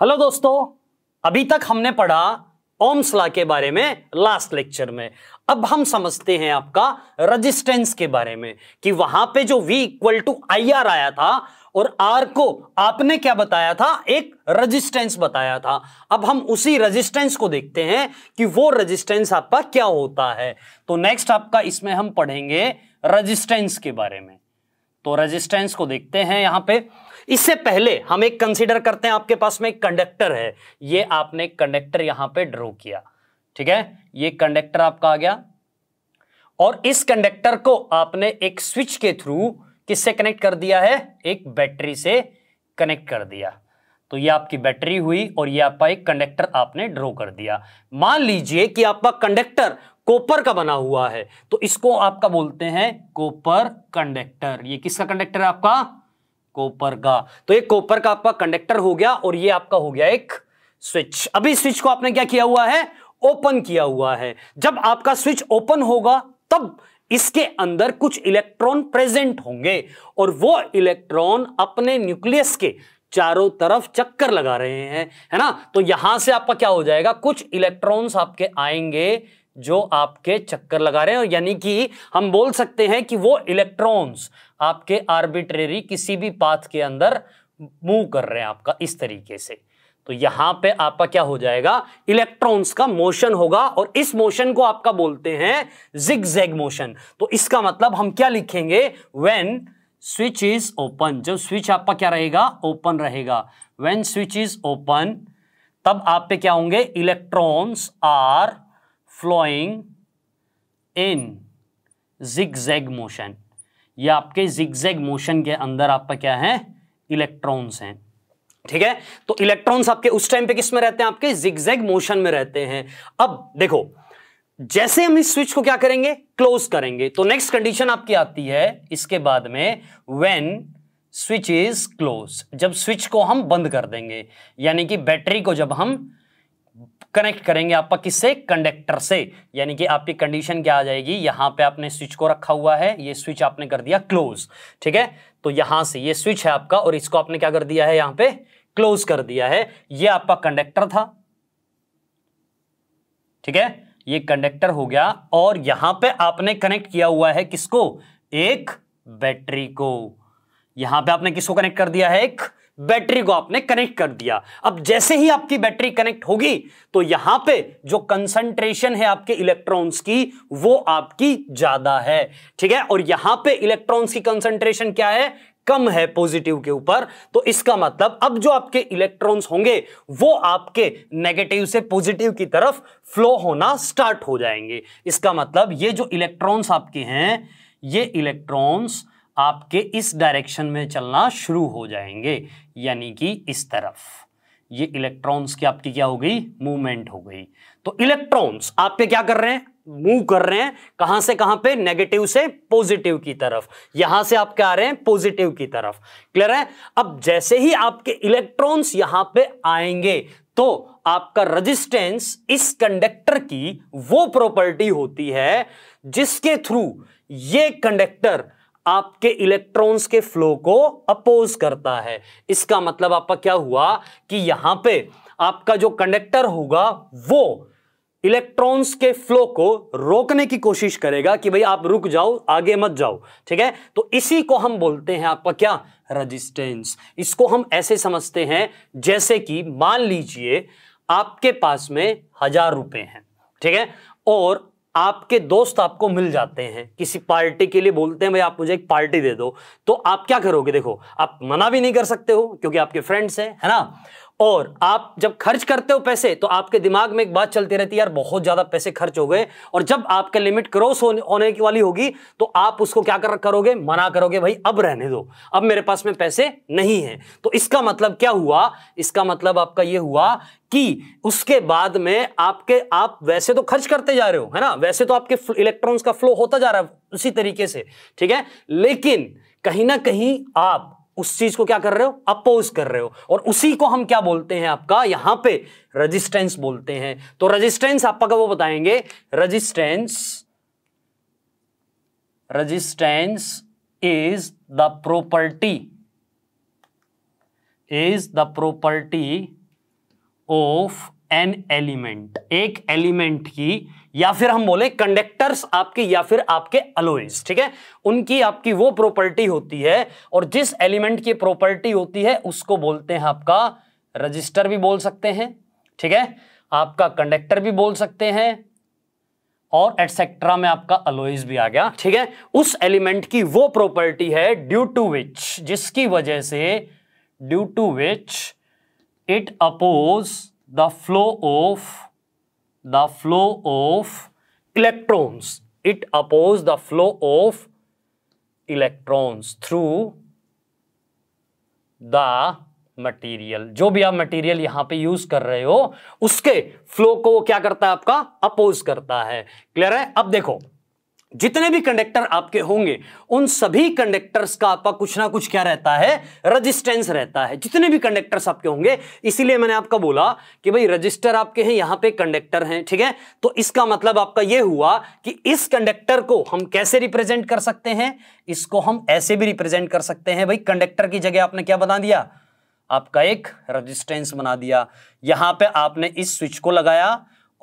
hello दोस्तों अभी तक हमने पढ़ा ओम्स लॉ के बारे में लास्ट लेक्चर में अब हम समझते हैं आपका रेजिस्टेंस के बारे में कि वहां पे जो V equal to I R आया था और आर को आपने क्या बताया था एक रेजिस्टेंस बताया था अब हम उसी रेजिस्टेंस को देखते हैं कि वो रेजिस्टेंस आपका क्या होता है तो नेक्स्ट आपका इसमें हम पढ़ेंगे रेजिस्टेंस के बारे में तो रेजिस्टेंस को देखते हैं यहां पर इससे पहले हम एक कंसिडर करते हैं आपके पास में एक कंडक्टर है ये आपने कंडक्टर यहां पे ड्रॉ किया ठीक है ये कंडक्टर आपका आ गया और इस कंडक्टर को आपने एक स्विच के थ्रू किससे कनेक्ट कर दिया है एक बैटरी से कनेक्ट कर दिया तो ये आपकी बैटरी हुई और ये आपका एक कंडक्टर आपने ड्रॉ कर दिया मान लीजिए कि आपका कंडक्टर कोपर का बना हुआ है तो इसको आपका बोलते हैं कोपर कंडक्टर ये किसका कंडक्टर है आपका कोपर का तो ये कोपर का आपका कंडक्टर हो गया और ये आपका हो गया एक स्विच अभी स्विच को आपने क्या किया हुआ है ओपन किया हुआ है जब आपका स्विच ओपन होगा तब इसके अंदर कुछ इलेक्ट्रॉन प्रेजेंट होंगे और वो इलेक्ट्रॉन अपने न्यूक्लियस के चारों तरफ चक्कर लगा रहे हैं है ना तो यहां से आपका क्या हो जाएगा कुछ इलेक्ट्रॉन्स आपके आएंगे जो आपके चक्कर लगा रहे हैं और यानी कि हम बोल सकते हैं कि वो इलेक्ट्रॉन्स आपके आर्बिट्रेरी किसी भी पाथ के अंदर मूव कर रहे हैं आपका इस तरीके से तो यहां पे आपका क्या हो जाएगा इलेक्ट्रॉन्स का मोशन होगा और इस मोशन को आपका बोलते हैं जिग जेग मोशन तो इसका मतलब हम क्या लिखेंगे वेन स्विच इज ओपन जब स्विच आपका क्या रहेगा ओपन रहेगा वेन स्विच इज ओपन तब आप पे क्या होंगे electrons are flowing in zigzag motion ये आपके जिगजैग मोशन के अंदर आपका क्या है इलेक्ट्रॉन्स हैं ठीक है तो इलेक्ट्रॉन्स आपके उस टाइम पे किस में रहते हैं आपके जिगजैग मोशन में रहते हैं अब देखो जैसे हम इस स्विच को क्या करेंगे क्लोज करेंगे तो नेक्स्ट कंडीशन आपकी आती है इसके बाद में व्हेन स्विच इज क्लोज जब स्विच को हम बंद कर देंगे यानी कि बैटरी को जब हम कनेक्ट करेंगे आपका किससे कंडक्टर से यानी कि आपकी कंडीशन क्या आ जाएगी यहां पे आपने स्विच को रखा हुआ है ये स्विच आपने कर दिया क्लोज ठीक है तो यहां से ये स्विच है आपका और इसको आपने क्या कर दिया है यहां पे क्लोज कर दिया है ये आपका कंडक्टर था ठीक है ये कंडक्टर हो गया और यहां पे आपने कनेक्ट किया हुआ है किसको एक बैटरी को यहां पे आपने किसको कनेक्ट कर दिया है एक बैटरी को आपने कनेक्ट कर दिया अब जैसे ही आपकी बैटरी कनेक्ट होगी तो यहां पे जो कंसंट्रेशन है आपके इलेक्ट्रॉन्स की वो आपकी ज्यादा है ठीक है और यहां पे इलेक्ट्रॉन्स की कंसंट्रेशन क्या है कम है पॉजिटिव के ऊपर तो इसका मतलब अब जो आपके इलेक्ट्रॉन्स होंगे वो आपके नेगेटिव से पॉजिटिव की तरफ फ्लो होना स्टार्ट हो जाएंगे इसका मतलब ये जो इलेक्ट्रॉन्स आपके हैं ये इलेक्ट्रॉन्स आपके इस डायरेक्शन में चलना शुरू हो जाएंगे यानी कि इस तरफ ये इलेक्ट्रॉन्स की आपकी क्या हो गई मूवमेंट हो गई तो इलेक्ट्रॉन्स आपके क्या कर रहे हैं मूव कर रहे हैं कहां से कहां पे नेगेटिव से पॉजिटिव की तरफ यहां से आप क्या आ रहे हैं पॉजिटिव की तरफ क्लियर है अब जैसे ही आपके इलेक्ट्रॉन्स यहां पे आएंगे तो आपका रेजिस्टेंस इस कंडक्टर की वो प्रॉपर्टी होती है जिसके थ्रू ये कंडक्टर आपके इलेक्ट्रॉन्स के फ्लो को अपोज करता है इसका मतलब आपका क्या हुआ कि यहां पे आपका जो कंडक्टर होगा वो इलेक्ट्रॉन्स के फ्लो को रोकने की कोशिश करेगा कि भाई आप रुक जाओ आगे मत जाओ ठीक है तो इसी को हम बोलते हैं आपका क्या रेजिस्टेंस इसको हम ऐसे समझते हैं जैसे कि मान लीजिए आपके पास में हजार रुपए हैं ठीक है और आपके दोस्त आपको मिल जाते हैं किसी पार्टी के लिए बोलते हैं भाई आप मुझे एक पार्टी दे दो तो आप क्या करोगे देखो आप मना भी नहीं कर सकते हो क्योंकि आपके फ्रेंड्स हैं है ना और आप जब खर्च करते हो पैसे तो आपके दिमाग में एक बात चलती रहती है यार बहुत ज़्यादा पैसे खर्च हो गए और जब आपके लिमिट क्रॉस होने की वाली होगी तो आप उसको क्या कर करोगे मना करोगे भाई अब रहने दो अब मेरे पास में पैसे नहीं है तो इसका मतलब क्या हुआ इसका मतलब आपका यह हुआ कि उसके बाद में आपके आप वैसे तो खर्च करते जा रहे हो है ना वैसे तो आपके इलेक्ट्रॉन्स का फ्लो होता जा रहा है उसी तरीके से ठीक है लेकिन कहीं ना कहीं आप उस चीज को क्या कर रहे हो अपोज कर रहे हो और उसी को हम क्या बोलते हैं आपका यहां पे रजिस्टेंस बोलते हैं तो रजिस्टेंस आपका वो बताएंगे resistance resistance is the property is the property of an element एक एलिमेंट की या फिर हम बोले कंडक्टर्स आपके या फिर आपके अलोइज ठीक है उनकी आपकी वो प्रॉपर्टी होती है और जिस एलिमेंट की प्रॉपर्टी होती है उसको बोलते हैं आपका रजिस्टर भी बोल सकते हैं ठीक है आपका कंडक्टर भी बोल सकते हैं और एटसेट्रा में आपका अलोइज भी आ गया ठीक है उस एलिमेंट की वो प्रॉपर्टी है ड्यू टू विच जिसकी वजह से due to which it oppose the flow of the flow of electrons it oppose the flow of electrons through the material जो भी आप मटीरियल यहां पे यूज कर रहे हो उसके फ्लो को क्या करता है आपका अपोज करता है क्लियर है अब देखो जितने भी कंडक्टर आपके होंगे उन सभी कंडक्टर्स का आपका कुछ ना कुछ क्या रहता है रजिस्टेंस रहता है जितने भी कंडक्टर्स आपके होंगे इसीलिए मैंने आपका बोला कि भाई रजिस्टर आपके हैं यहां पे कंडक्टर हैं ठीक है तो इसका मतलब आपका यह हुआ कि इस कंडक्टर को हम कैसे रिप्रेजेंट कर सकते हैं इसको हम ऐसे भी रिप्रेजेंट कर सकते हैं भाई कंडक्टर की जगह आपने क्या बना दिया आपका एक रजिस्टेंस बना दिया यहां पर आपने इस स्विच को लगाया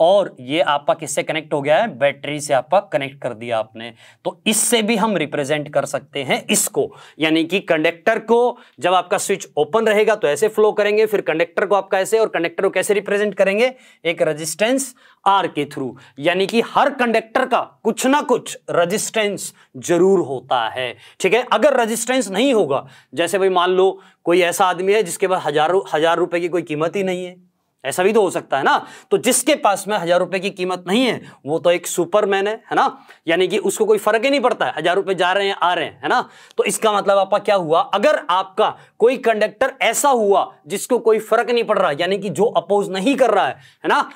और ये आपका किससे कनेक्ट हो गया है बैटरी से आपका कनेक्ट कर दिया आपने तो इससे भी हम रिप्रेजेंट कर सकते हैं इसको यानी कि कंडक्टर को जब आपका स्विच ओपन रहेगा तो ऐसे फ्लो करेंगे फिर कंडक्टर को आपका ऐसे और कंडक्टर को कैसे रिप्रेजेंट करेंगे एक रजिस्टेंस आर के थ्रू यानी कि हर कंडक्टर का कुछ ना कुछ रजिस्टेंस जरूर होता है ठीक है अगर रजिस्टेंस नहीं होगा जैसे भाई मान लो कोई ऐसा आदमी है जिसके पास हजारों हजार रुपए की कोई कीमत ही नहीं है ऐसा भी तो हो सकता है ना तो जिसके पास में हजार रुपए की कीमत नहीं है वो तो एक सुपरमैन है है ना यानी कि उसको कोई फर्क ही नहीं पड़ता है हजार रुपए जा रहे हैं आ रहे हैं है ना तो इसका मतलब आपका क्या हुआ अगर आपका कोई कंडक्टर ऐसा हुआ जिसको कोई फर्क नहीं पड़ रहा यानी कि जो अपोज नहीं कर रहा है है ना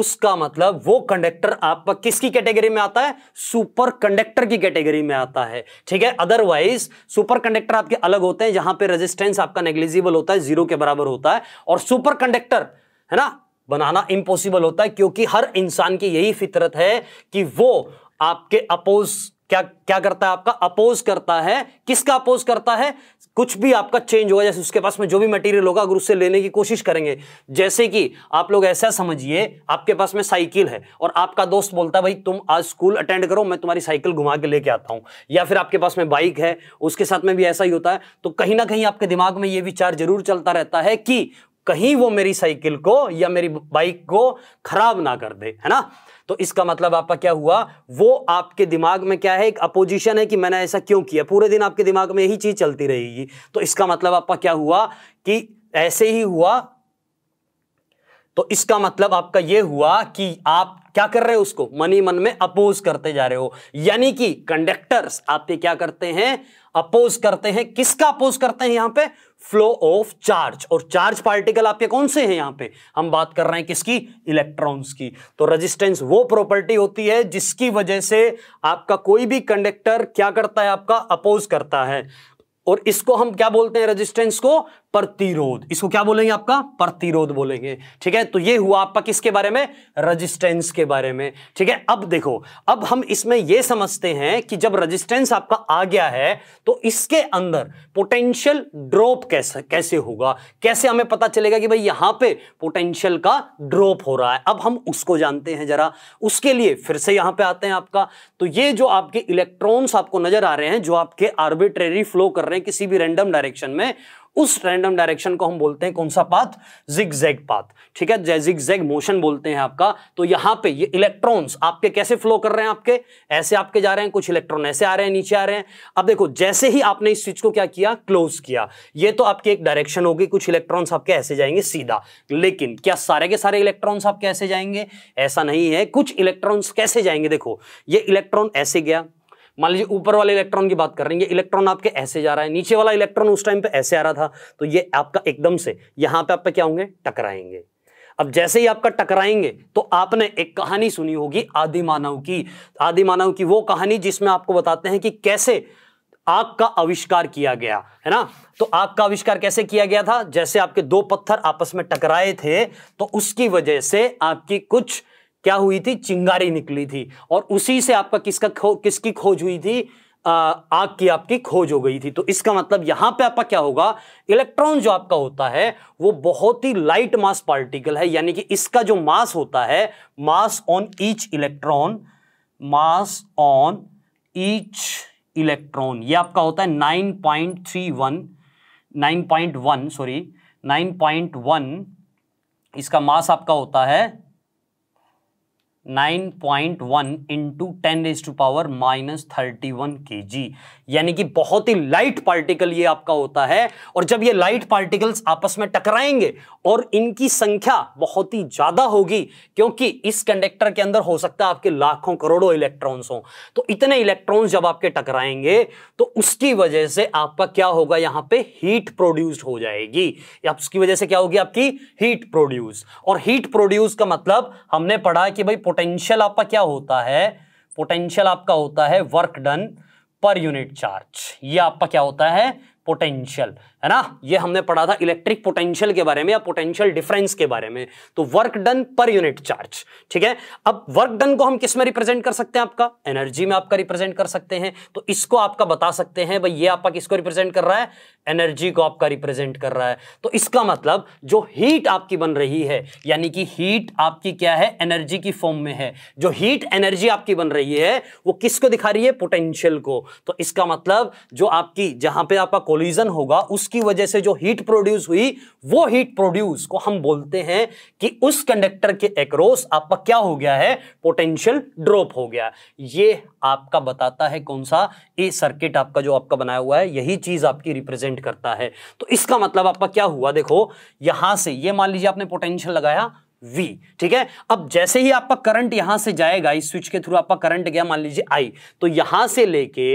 उसका मतलब वो कंडक्टर आपका किसकी कैटेगरी में आता है सुपर कंडक्टर की कैटेगरी में आता है ठीक है अदरवाइज सुपर कंडक्टर आपके अलग होते हैं जहां पे रेजिस्टेंस आपका नेग्लिजिबल होता है जीरो के बराबर होता है और सुपर कंडक्टर है ना बनाना इम्पॉसिबल होता है क्योंकि हर इंसान की यही फितरत है कि वो आपके अपोज क्या क्या करता है आपका अपोज करता है किसका अपोज करता है कुछ भी आपका चेंज होगा जैसे उसके पास में जो भी मटेरियल होगा अगर उससे लेने की कोशिश करेंगे जैसे कि आप लोग ऐसा समझिए आपके पास में साइकिल है और आपका दोस्त बोलता है भाई तुम आज स्कूल अटेंड करो मैं तुम्हारी साइकिल घुमा के लेके आता हूं या फिर आपके पास में बाइक है उसके साथ में भी ऐसा ही होता है तो कहीं ना कहीं आपके दिमाग में यह विचार जरूर चलता रहता है कि कहीं वो मेरी साइकिल को या मेरी बाइक को खराब ना कर दे है ना तो इसका मतलब आपका क्या हुआ वो आपके दिमाग में क्या है एक अपोजिशन है कि मैंने ऐसा क्यों किया पूरे दिन आपके दिमाग में यही चीज चलती रहेगी तो इसका मतलब आपका क्या हुआ कि ऐसे ही हुआ तो इसका मतलब आपका यह हुआ कि आप क्या कर रहे हो उसको मनी मन में अपोज करते जा रहे हो यानी कि कंडक्टर्स आपके क्या करते हैं अपोज करते हैं किसका अपोज करते हैं यहां पे फ्लो ऑफ चार्ज और चार्ज पार्टिकल आपके कौन से हैं यहां पे हम बात कर रहे हैं किसकी इलेक्ट्रॉन्स की तो रेजिस्टेंस वो प्रॉपर्टी होती है जिसकी वजह से आपका कोई भी कंडक्टर क्या करता है आपका अपोज करता है और इसको हम क्या बोलते हैं रेजिस्टेंस को प्रतिरोध इसको क्या बोलेंगे आपका प्रतिरोध बोलेंगे ठीक है तो ये हुआ आपका किसके बारे में रेजिस्टेंस के बारे में ठीक है अब देखो अब हम इसमें ये समझते हैं कि जब रेजिस्टेंस आपका आ गया है तो इसके अंदर पोटेंशियल ड्रॉप कैसे कैसे होगा कैसे हमें पता चलेगा कि भाई यहां पर पोटेंशियल का ड्रॉप हो रहा है अब हम उसको जानते हैं जरा उसके लिए फिर से यहां पर आते हैं आपका तो ये जो आपके इलेक्ट्रॉन्स आपको नजर आ रहे हैं जो आपके आर्बिट्रेरी फ्लो कर रहे हैं किसी भी रैंडम डायरेक्शन में उस रैंडम डायरेक्शन को हम बोलते हैं कौन सा पाथ जिग पाथ ठीक है जिग जैग मोशन बोलते हैं आपका तो यहां पे ये इलेक्ट्रॉन्स आपके कैसे फ्लो कर रहे हैं आपके ऐसे आपके जा रहे हैं कुछ इलेक्ट्रॉन ऐसे आ रहे हैं नीचे आ रहे हैं अब देखो जैसे ही आपने इस स्विच को क्या किया क्लोज किया ये तो आपकी एक डायरेक्शन होगी कुछ इलेक्ट्रॉन्स आपके ऐसे जाएंगे सीधा लेकिन क्या सारे के सारे इलेक्ट्रॉन्स आपके ऐसे जाएंगे ऐसा नहीं है कुछ इलेक्ट्रॉन्स कैसे जाएंगे देखो ये इलेक्ट्रॉन ऐसे गया मान लीजिए ऊपर वाले इलेक्ट्रॉन की बात कर रहे हैं ये इलेक्ट्रॉन आपके ऐसे जा रहा है नीचे वाला इलेक्ट्रॉन उस टाइम पे ऐसे आ रहा था तो ये आपका एकदम से यहाँ पे आप पे क्या होंगे टकराएंगे अब जैसे ही आपका टकराएंगे तो आपने एक कहानी सुनी होगी आदि मानव की आदि मानव की वो कहानी जिसमें आपको बताते हैं कि कैसे आग का आविष्कार किया गया है ना तो आग का आविष्कार कैसे किया गया था जैसे आपके दो पत्थर आपस में टकराए थे तो उसकी वजह से आपकी कुछ क्या हुई थी चिंगारी निकली थी और उसी से आपका किसका खो, किसकी खोज हुई थी आ, आग की आपकी खोज हो गई थी तो इसका मतलब यहां पे आपका क्या होगा इलेक्ट्रॉन जो आपका होता है वो बहुत ही लाइट मास पार्टिकल है यानी कि इसका जो मास होता है mass on each electron mass on each electron ये आपका होता है nine point three one nine point one sorry nine point one इसका मास आपका होता है nine point one into ten is to power minus thirty one K G यानी कि बहुत ही लाइट पार्टिकल ये आपका होता है और जब ये लाइट पार्टिकल्स आपस में टकराएंगे और इनकी संख्या बहुत ही ज़्यादा होगी क्योंकि इस कंडक्टर के अंदर हो सकता है आपके लाखों करोड़ों इलेक्ट्रॉन्स हों तो इतने इलेक्ट्रॉन्स जब आपके टकराएंगे तो उसकी वजह से आपका क्या होगा यहाँ पे हीट प्रोड्यूस हो जाएगी या उसकी वजह से क्या होगी आपकी हीट प्रोड्यूस और हीट प्रोड्यूस का मतलब हमने पढ़ा कि भाई पोटेंशियल आपका क्या होता है पोटेंशियल आपका होता है work done per unit charge ये आपका क्या होता है पोटेंशियल है ना ये हमने पढ़ा था इलेक्ट्रिक पोटेंशियल के बारे में या पोटेंशियल डिफरेंस के बारे में तो work done per unit charge ठीक है अब वर्क डन को हम किस में रिप्रेजेंट कर सकते हैं आपका एनर्जी में आपका रिप्रेजेंट कर सकते हैं तो इसको आपका बता सकते हैं भाई ये आपका किसको रिप्रेजेंट कर रहा है एनर्जी को आपका रिप्रेजेंट कर रहा है तो इसका मतलब जो हीट आपकी बन रही है यानी कि हीट आपकी क्या है एनर्जी की फॉर्म में है जो हीट एनर्जी आपकी बन रही है वो किसको दिखा रही है पोटेंशियल को तो इसका मतलब जो आपकी जहां पे आपका कोलिजन होगा उस उसकी वजह से जो हीट प्रोड्यूस हुई वो हीट प्रोड्यूस को हम बोलते हैं कि उस कंडक्टर के एक्रॉस आपका क्या हो गया है पोटेंशियल ड्रॉप हो गया ये आपका बताता है कौन सा ए सर्किट आपका जो आपका बनाया हुआ है यही चीज आपकी रिप्रेजेंट करता है तो इसका मतलब आपका क्या हुआ देखो यहां से ये मान लीजिए आपने पोटेंशियल लगाया V ठीक है अब जैसे ही आपका करंट यहां से जाएगा इस स्विच के थ्रू आपका करंट गया मान लीजिए I तो यहां से लेके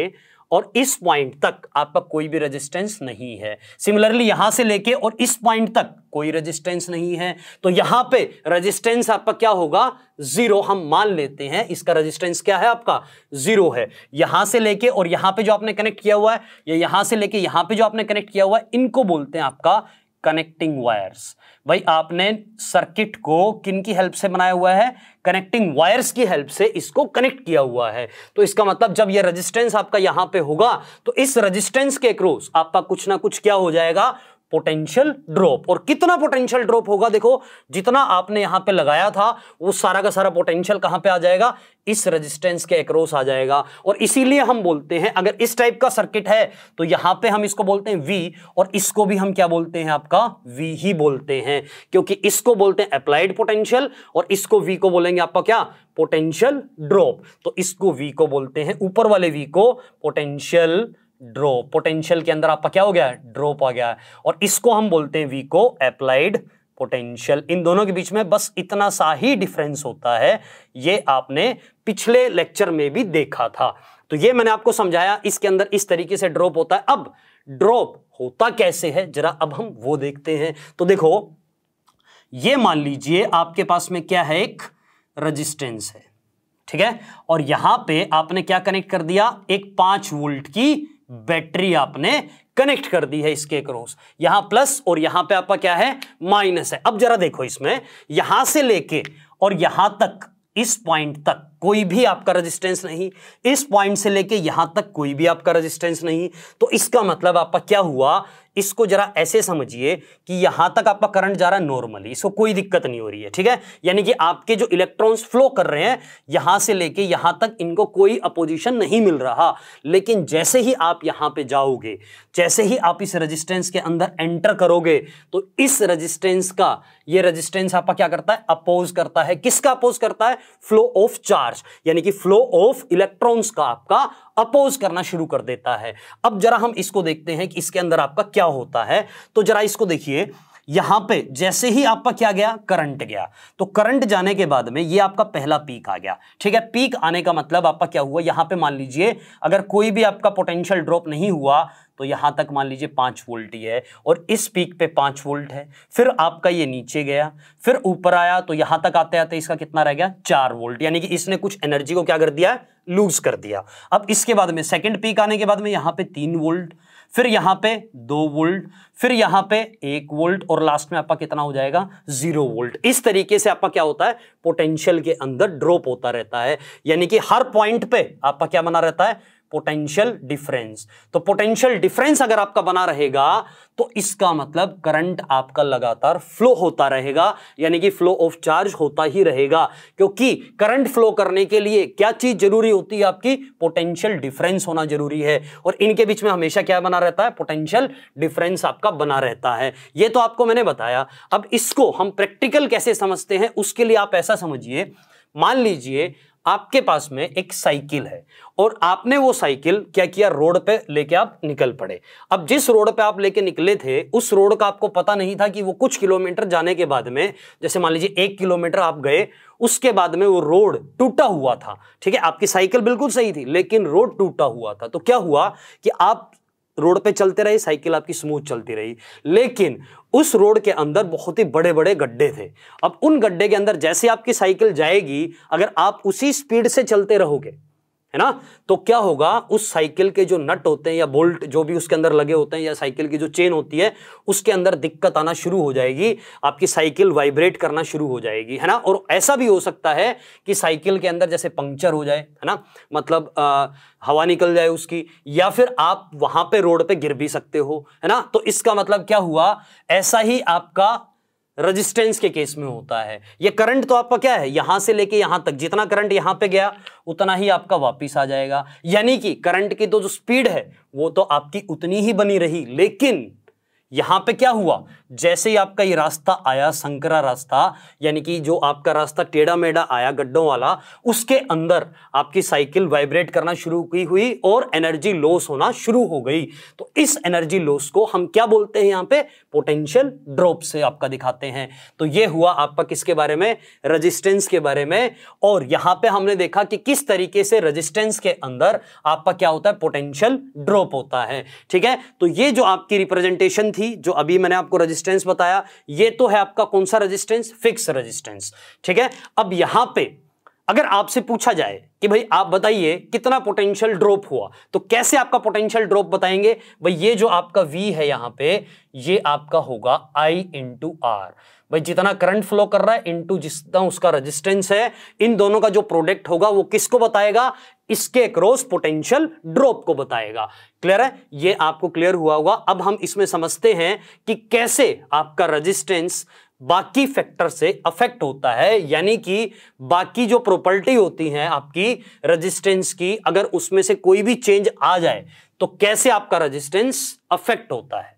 और इस पॉइंट तक आपका कोई भी रेजिस्टेंस नहीं है सिमिलरली यहां से लेके और इस पॉइंट तक कोई रेजिस्टेंस नहीं है तो यहां पे रेजिस्टेंस आपका क्या होगा जीरो हम मान लेते हैं इसका रेजिस्टेंस क्या है आपका जीरो है यहां से लेके और यहां पे जो आपने कनेक्ट किया हुआ है या यहां से लेके यहां पे जो आपने कनेक्ट किया हुआ है इनको बोलते हैं आपका कनेक्टिंग वायर्स भाई आपने सर्किट को किन की हेल्प से बनाया हुआ है कनेक्टिंग वायर्स की हेल्प से इसको कनेक्ट किया हुआ है तो इसका मतलब जब ये रेजिस्टेंस आपका यहां पे होगा तो इस रेजिस्टेंस के क्रोस आपका कुछ ना कुछ क्या हो जाएगा पोटेंशियल ड्रॉप और कितना पोटेंशियल ड्रॉप होगा देखो जितना आपने यहां पे लगाया था वो सारा का सारा पोटेंशियल कहां पे आ जाएगा इस रेजिस्टेंस के एक्रॉस आ जाएगा और इसीलिए हम बोलते हैं अगर इस टाइप का सर्किट है तो यहां पे हम इसको बोलते हैं वी और इसको भी हम क्या बोलते हैं आपका वी ही बोलते हैं क्योंकि इसको बोलते हैं अप्लाइड पोटेंशियल और इसको वी को बोलेंगे आपका क्या पोटेंशियल ड्रॉप तो इसको वी को बोलते हैं ऊपर वाले वी को पोटेंशियल ड्रॉप पोटेंशियल के अंदर आपका क्या हो गया ड्रॉप आ गया है और इसको हम बोलते हैं वी को अप्लाइड पोटेंशियल इन दोनों के बीच में बस इतना सा ही डिफरेंस होता है ये आपने पिछले लेक्चर में भी देखा था तो ये मैंने आपको समझाया इसके अंदर इस तरीके से ड्रॉप होता है अब ड्रॉप होता कैसे है जरा अब हम वो देखते हैं तो देखो ये मान लीजिए आपके पास में क्या है एक रजिस्टेंस है ठीक है और यहां पे आपने क्या कनेक्ट कर दिया एक पांच वोल्ट की बैटरी आपने कनेक्ट कर दी है इसके क्रॉस यहां प्लस और यहां पे आपका क्या है माइनस है अब जरा देखो इसमें यहां से लेके और यहां तक इस पॉइंट तक कोई भी आपका रेजिस्टेंस नहीं इस पॉइंट से लेके यहां तक कोई भी आपका रेजिस्टेंस नहीं तो इसका मतलब आपका क्या हुआ इसको जरा ऐसे समझिए कि यहां तक आपका करंट जा रहा है नॉर्मली इसको कोई दिक्कत नहीं हो रही है ठीक है यानी कि आपके जो इलेक्ट्रॉन्स फ्लो कर रहे हैं यहां से लेके यहां तक इनको कोई अपोजिशन नहीं मिल रहा लेकिन जैसे ही आप यहां पे जाओगे जैसे ही आप इस रजिस्टेंस के अंदर एंटर करोगे तो इस रजिस्टेंस का यह रजिस्टेंस आपका क्या करता है अपोज करता है किसका अपोज करता है फ्लो ऑफ चार्ज यानी कि फ्लो ऑफ इलेक्ट्रॉन्स का आपका अपोज करना शुरू कर देता है अब जरा हम इसको देखते हैं कि इसके अंदर आपका क्या होता है तो जरा इसको देखिए यहां पे जैसे ही आपका क्या गया करंट गया तो करंट जाने के बाद में ये आपका पहला पीक आ गया ठीक है पीक आने का मतलब आपका क्या हुआ यहां पे मान लीजिए अगर कोई भी आपका पोटेंशियल ड्रॉप नहीं हुआ तो यहां तक मान लीजिए पांच वोल्ट ही है और इस पीक पे पांच वोल्ट है फिर आपका ये नीचे गया फिर ऊपर आया तो यहां तक आते आते इसका कितना रह गया चार वोल्ट यानी कि इसने कुछ एनर्जी को क्या कर दिया लूज कर दिया अब इसके बाद में सेकेंड पीक आने के बाद में यहां पे तीन वोल्ट फिर यहां पे दो वोल्ट फिर यहां पे एक वोल्ट और लास्ट में आपका कितना हो जाएगा जीरो वोल्ट इस तरीके से आपका क्या होता है पोटेंशियल के अंदर ड्रॉप होता रहता है यानी कि हर पॉइंट पे आपका क्या बना रहता है पोटेंशियल डिफरेंस तो पोटेंशियल डिफरेंस अगर आपका बना रहेगा तो इसका मतलब करंट आपका लगातार फ्लो होता रहेगा यानी कि फ्लो ऑफ चार्ज होता ही रहेगा क्योंकि करंट फ्लो करने के लिए क्या चीज जरूरी होती है आपकी पोटेंशियल डिफरेंस होना जरूरी है और इनके बीच में हमेशा क्या बना रहता है पोटेंशियल डिफरेंस आपका बना रहता है ये तो आपको मैंने बताया अब इसको हम प्रैक्टिकल कैसे समझते हैं उसके लिए आप ऐसा समझिए मान लीजिए आपके पास में एक साइकिल है और आपने वो साइकिल क्या किया रोड पे लेके आप निकल पड़े अब जिस रोड पे आप लेके निकले थे उस रोड का आपको पता नहीं था कि वो कुछ किलोमीटर जाने के बाद में जैसे मान लीजिए एक किलोमीटर आप गए उसके बाद में वो रोड टूटा हुआ था ठीक है आपकी साइकिल बिल्कुल सही थी लेकिन रोड टूटा हुआ था तो क्या हुआ कि आप रोड पे चलते रहे साइकिल आपकी स्मूथ चलती रही लेकिन उस रोड के अंदर बहुत ही बड़े बड़े गड्ढे थे अब उन गड्ढे के अंदर जैसे आपकी साइकिल जाएगी अगर आप उसी स्पीड से चलते रहोगे है ना तो क्या होगा उस साइकिल के जो नट होते हैं या बोल्ट जो भी उसके अंदर लगे होते हैं या साइकिल की जो चेन होती है उसके अंदर दिक्कत आना शुरू हो जाएगी आपकी साइकिल वाइब्रेट करना शुरू हो जाएगी है ना और ऐसा भी हो सकता है कि साइकिल के अंदर जैसे पंक्चर हो जाए है ना मतलब आ, हवा निकल जाए उसकी या फिर आप वहां पे रोड पे गिर भी सकते हो है ना तो इसका मतलब क्या हुआ ऐसा ही आपका रेजिस्टेंस के केस में होता है ये करंट तो आपका क्या है यहां से लेके यहां तक जितना करंट यहां पे गया उतना ही आपका वापस आ जाएगा यानी कि करंट की तो जो स्पीड है वो तो आपकी उतनी ही बनी रही लेकिन यहां पे क्या हुआ जैसे ही आपका ये रास्ता आया संकरा रास्ता यानी कि जो आपका रास्ता टेढ़ा मेढ़ा आया गड्ढों वाला उसके अंदर आपकी साइकिल वाइब्रेट करना शुरू की हुई और एनर्जी लॉस होना शुरू हो गई तो इस एनर्जी लॉस को हम क्या बोलते हैं यहां पे पोटेंशियल ड्रॉप से आपका दिखाते हैं तो ये हुआ आपका किसके बारे में रजिस्टेंस के बारे में और यहां पर हमने देखा कि किस तरीके से रजिस्टेंस के अंदर आपका क्या होता है पोटेंशियल ड्रॉप होता है ठीक है तो ये जो आपकी रिप्रेजेंटेशन थी जो अभी मैंने आपको रजिस्टेंस बताया ये तो है आपका कौन सा रजिस्टेंस फिक्स रजिस्टेंस ठीक है अब यहां पे अगर आपसे पूछा जाए कि भाई आप बताइए कितना पोटेंशियल ड्रॉप हुआ तो कैसे आपका पोटेंशियल ड्रॉप बताएंगे भाई ये जो आपका V है यहां पे ये आपका होगा I इंटू आर भाई जितना करंट फ्लो कर रहा है इंटू जितना उसका रेजिस्टेंस है इन दोनों का जो प्रोडक्ट होगा वो किसको बताएगा इसके क्रॉस पोटेंशियल ड्रॉप को बताएगा क्लियर है ये आपको क्लियर हुआ होगा अब हम इसमें समझते हैं कि कैसे आपका रजिस्टेंस बाकी फैक्टर से अफेक्ट होता है यानी कि बाकी जो प्रॉपर्टी होती है आपकी रेजिस्टेंस की अगर उसमें से कोई भी चेंज आ जाए तो कैसे आपका रेजिस्टेंस अफेक्ट होता है